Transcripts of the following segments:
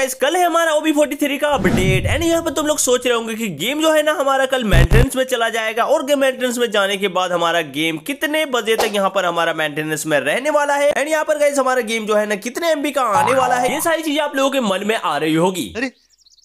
guys कल है हमारा ओबी फोर्टी थ्री का अपडेट एंड यहाँ पर तुम लोग सोच रहे होंगे कि गेम जो है ना हमारा कल मेंटेनेंस में चला जाएगा और गेम मेंटेनेंस में जाने के बाद हमारा गेम कितने बजे तक यहाँ पर हमारा मेंटेनेंस में रहने वाला है एंड यहाँ पर गाइस हमारा गेम जो है ना कितने एमबी का आने वाला है ये सारी चीजें आप लोगों के मन में आ रही होगी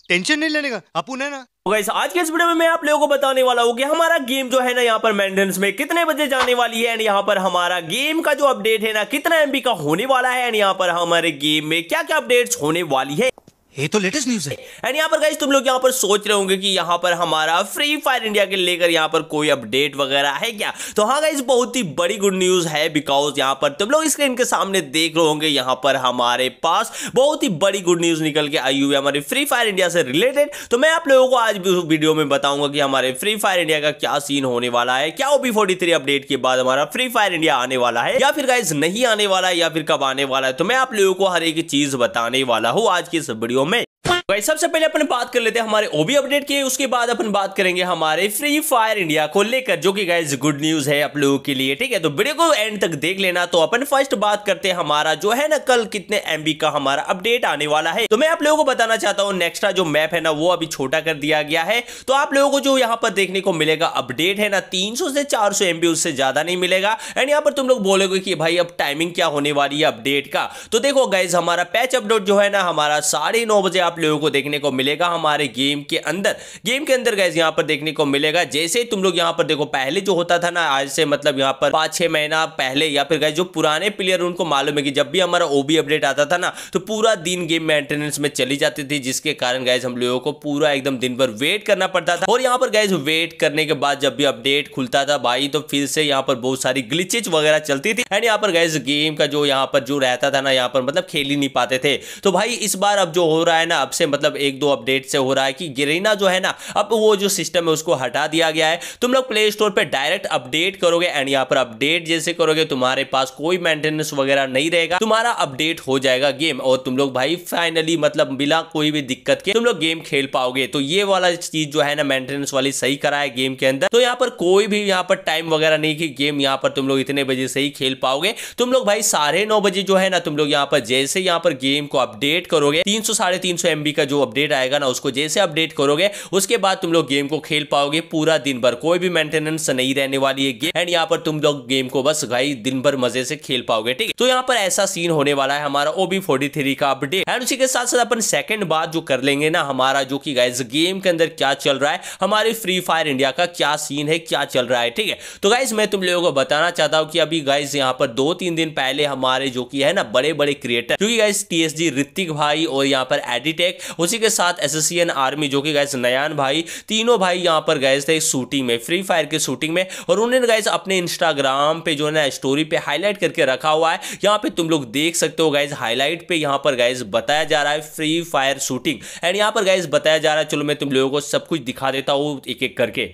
टेंशन नहीं लेने का अपू ने ना तो गाइस आज के इस वीडियो में मैं आप लोगों को बताने वाला हूँ कि हमारा गेम जो है ना यहाँ पर मेंटेनेंस में कितने बजे जाने वाली है एंड यहाँ पर हमारा गेम का जो अपडेट है ना कितना एमबी का होने वाला है एंड यहाँ पर हमारे गेम में क्या क्या अपडेट्स होने वाली है ये तो लेटेस्ट न्यूज है एंड यहाँ पर गाइज तुम लोग यहाँ पर सोच रहे होंगे कि यहाँ पर हमारा फ्री फायर इंडिया के लेकर यहाँ पर कोई अपडेट वगैरह है क्या तो हाँ गाइज बहुत ही बड़ी गुड न्यूज है बिकॉज यहाँ पर तुम लोग स्क्रीन के सामने देख रहे होंगे यहाँ पर हमारे पास बहुत ही बड़ी गुड न्यूज निकल के आई हुई हमारे फ्री फायर इंडिया से रिलेटेड तो मैं आप लोगों को आज वीडियो में बताऊंगा कि हमारे फ्री फायर इंडिया का क्या सीन होने वाला है क्या ओपी फोर्टी अपडेट के बाद हमारा फ्री फायर इंडिया आने वाला है या फिर गाइज नहीं आने वाला है या फिर कब आने वाला है तो मैं आप लोगों को हर एक चीज बताने वाला हूँ आज की इस वीडियो भाई सबसे पहले अपन बात कर लेते हैं हमारे ओबी अपडेट की उसके बाद अपन बात करेंगे हमारे फ्री फायर इंडिया को लेकर जो कि गाइज गुड न्यूज है आप लोगों के लिए ठीक है तो वीडियो को एंड तक देख लेना तो अपन फर्स्ट बात करते हैं हमारा जो है ना कल कितने एमबी का हमारा अपडेट आने वाला है तो मैं आप लोगों को बताना चाहता हूँ नेक्स्ट जो मैप है ना वो अभी छोटा कर दिया गया है तो आप लोगों को जो यहाँ पर देखने को मिलेगा अपडेट है ना तीन से चार सौ एमबी उससे ज्यादा नहीं मिलेगा एंड यहाँ पर तुम लोग बोलोगे की भाई अब टाइमिंग क्या होने वाली है अपडेट का तो देखो गाइज हमारा पैच अपडेट जो है ना हमारा साढ़े बजे आप लोगों लोगों को देखने को मिलेगा हमारे गेम के अंदर गेम के अंदर गैस यहाँ पर देखने को मिलेगा जैसे ही तुम लोग यहाँ पर देखो पहले जो होता था ना आज से मतलब यहाँ पर पांच छह महीना पहले या फिर गैस जो पुराने प्लेयर उनको मालूम है कि जब भी हमारा ओबी अपडेट आता था ना तो पूरा दिन गेम मेंटेनेंस में चली जाती थी जिसके कारण गैस हम लोगों को पूरा एकदम दिन भर वेट करना पड़ता था और यहाँ पर गैस वेट करने के बाद जब भी अपडेट खुलता था भाई तो फिर से यहाँ पर बहुत सारी ग्लिचेज वगैरह चलती थी एंड यहाँ पर गैस गेम का जो यहाँ पर जो रहता था ना यहाँ पर मतलब खेल ही नहीं पाते थे तो भाई इस बार अब जो हो रहा है ना अब से से मतलब एक दो अपडेट से हो रहा है कि गरीना जो है ना अब वो जो सिस्टम है उसको हटा दिया गया है तुम लोग प्ले स्टोर पर डायरेक्ट अपडेट करोगे एंड यहाँ पर अपडेट जैसे करोगे तुम्हारे पास कोई मेंटेनेंस वगैरह नहीं रहेगा तुम्हारा अपडेट हो जाएगा गेम और तुम लोग भाई फाइनली मतलब बिना कोई भी दिक्कत के तुम लोग गेम खेल पाओगे तो ये वाला चीज जो है ना मेंटेनेंस वाली सही कराए गेम के अंदर तो यहाँ पर कोई भी यहाँ पर टाइम वगैरह नहीं कि गेम यहाँ पर तुम लोग इतने बजे से ही खेल पाओगे तुम लोग भाई साढ़े नौ बजे जो है ना तुम लोग यहाँ पर जैसे यहाँ पर गेम को अपडेट करोगे तीन सौ साढ़े तीन सौ एमबी का जो अपडेट आएगा ना उसको जैसे अपडेट करोगे उसके बाद तुम लोग गेम को खेल पाओगे पूरा दिन भर कोई भी मेंटेनेंस नहीं रहने वाली है एंड यहाँ पर तुम लोग गेम को बस गाई दिन भर मजे से खेल पाओगे ठीक है तो यहाँ पर ऐसा सीन होने वाला है हमारा ओबी फोर्टी का अपडेट एंड उसी के साथ साथ अपन सेकंड बात जो कर लेंगे ना हमारा जो कि गाइज गेम के अंदर क्या चल रहा है हमारे फ्री फायर इंडिया का क्या सीन है क्या चल रहा है ठीक है तो गाइज मैं तुम लोगों को बताना चाहता हूँ कि अभी गाइज यहाँ पर दो तीन दिन पहले हमारे जो कि है ना बड़े बड़े क्रिएटर क्योंकि गाइज टीएसजी ऋतिक भाई और यहाँ पर एडिटेक उसी के साथ एस आर्मी जो कि गैस नयान भाई तीनों भाई यहाँ पर गए थे शूटिंग में फ्री फायर के शूटिंग में और उन्होंने गैस अपने इंस्टाग्राम पे जो है ना स्टोरी पे हाईलाइट करके रखा हुआ है यहाँ पे तुम लोग देख सकते हो गाइज हाईलाइट पे यहाँ पर गाइज बताया जा रहा है फ्री फायर शूटिंग एंड यहाँ पर गाइज बताया जा रहा है चलो मैं तुम लोगों को सब कुछ दिखा देता हूँ एक एक करके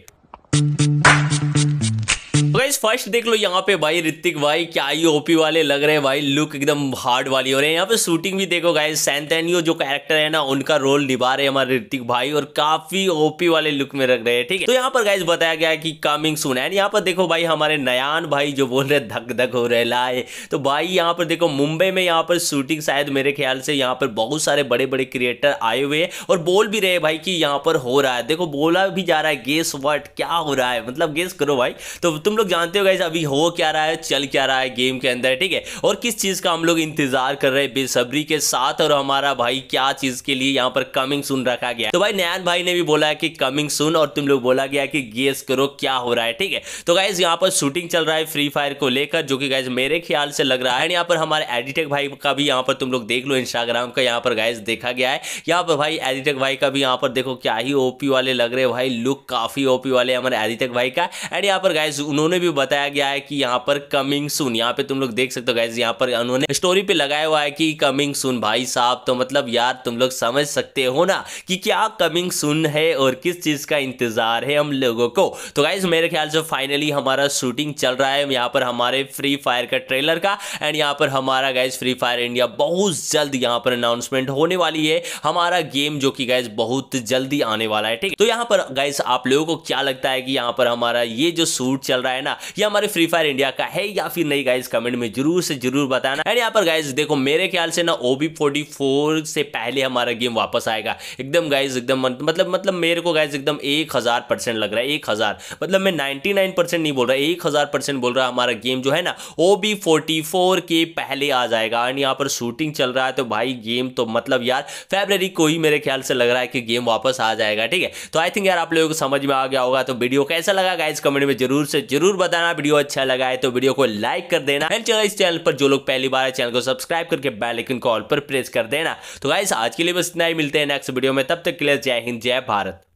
गाइस फर्स्ट देख लो यहाँ पे भाई ऋतिक भाई क्या ही ओपी वाले लग रहे हैं भाई लुक एकदम हार्ड वाली हो रहे हैं यहाँ पे शूटिंग भी देखो गाइस सैंतनियो जो कैरेक्टर है ना उनका रोल निभा रहे हमारे ऋतिक भाई और काफी ओपी वाले लुक में रख रहे हैं ठीक है तो यहाँ पर गाइस बताया गया कि कमिंग सुन एंड यहाँ पर देखो भाई हमारे नयान भाई जो बोल रहे धक धक हो रहे लाए तो भाई यहाँ पर देखो मुंबई में यहाँ पर शूटिंग शायद मेरे ख्याल से यहाँ पर बहुत सारे बड़े बड़े क्रिएटर आए हुए हैं और बोल भी रहे भाई की यहाँ पर हो रहा है देखो बोला भी जा रहा है गेस वर्ट क्या हो रहा है मतलब गेस करो भाई तो तुम लोग जानते हो गाइज अभी हो क्या रहा है चल क्या रहा है गेम के अंदर ठीक है और किस चीज़ का हम लोग इंतजार कर रहे हैं बेसब्री के साथ और हमारा भाई क्या चीज़ के लिए यहाँ पर कमिंग सुन रखा गया तो भाई नयान भाई ने भी बोला है कि कमिंग सुन और तुम लोग बोला गया कि गेस करो क्या हो रहा है ठीक है तो गाइज यहाँ पर शूटिंग चल रहा है फ्री फायर को लेकर जो कि गाइज मेरे ख्याल से लग रहा है यहाँ पर हमारे एडिटेक भाई का भी यहाँ पर तुम लोग देख लो इंस्टाग्राम का यहाँ पर गाइज देखा गया है यहाँ पर भाई एडिटेक भाई का भी यहाँ पर देखो क्या ही ओपी वाले लग रहे भाई लुक काफी ओपी वाले हमारे एडिटेक भाई का एंड यहाँ पर गाइज उन्होंने भी बताया गया है कि यहाँ पर कमिंग सुन यहाँ पे तुम लोग देख सकते हो गैस यहाँ पर उन्होंने स्टोरी पे लगाया हुआ है कि कमिंग सुन भाई साहब तो मतलब यार तुम लोग समझ सकते हो ना कि क्या कमिंग सुन है और किस चीज़ का इंतज़ार है हम लोगों को तो गाइज मेरे ख्याल से फाइनली हमारा शूटिंग चल रहा है यहाँ पर हमारे फ्री फायर का ट्रेलर का एंड यहाँ पर हमारा गाइज फ्री फायर इंडिया बहुत जल्द यहाँ पर अनाउंसमेंट होने वाली है हमारा गेम जो कि गाइज बहुत जल्दी आने वाला है ठीक तो यहाँ पर गाइज आप लोगों को क्या लगता है कि यहाँ पर हमारा ये जो शूट चल रहा है ना बताना ये हमारे फ्री फायर इंडिया का है या फिर नहीं गाइज कमेंट में जरूर से जरूर बताना एंड यहाँ पर गाइज देखो मेरे ख्याल से ना ओबी फोर्टी फोर से पहले हमारा गेम वापस आएगा एकदम गाइज एकदम मतलब मतलब मेरे को गाइज एकदम एक हजार परसेंट लग रहा है एक हजार मतलब मैं नाइनटी नाइन परसेंट नहीं बोल रहा एक हजार परसेंट बोल रहा हमारा गेम जो है ना ओबी फोर्टी फोर के पहले आ जाएगा एंड यहाँ पर शूटिंग चल रहा है तो भाई गेम तो मतलब यार फेबररी को ही मेरे ख्याल से लग रहा है कि गेम वापस आ जाएगा ठीक है तो आई थिंक यार आप लोगों को समझ में आ गया होगा तो वीडियो कैसा लगा गाइज कमेंट में जरूर से जरूर बताना वीडियो अच्छा लगा है तो वीडियो को लाइक कर देना एंड चलो इस चैनल पर जो लोग पहली बार है चैनल को सब्सक्राइब करके बेलाइकन कॉल पर प्रेस कर देना तो गाइस आज के लिए बस इतना ही मिलते हैं नेक्स्ट वीडियो में तब तक के लिए जय हिंद जय भारत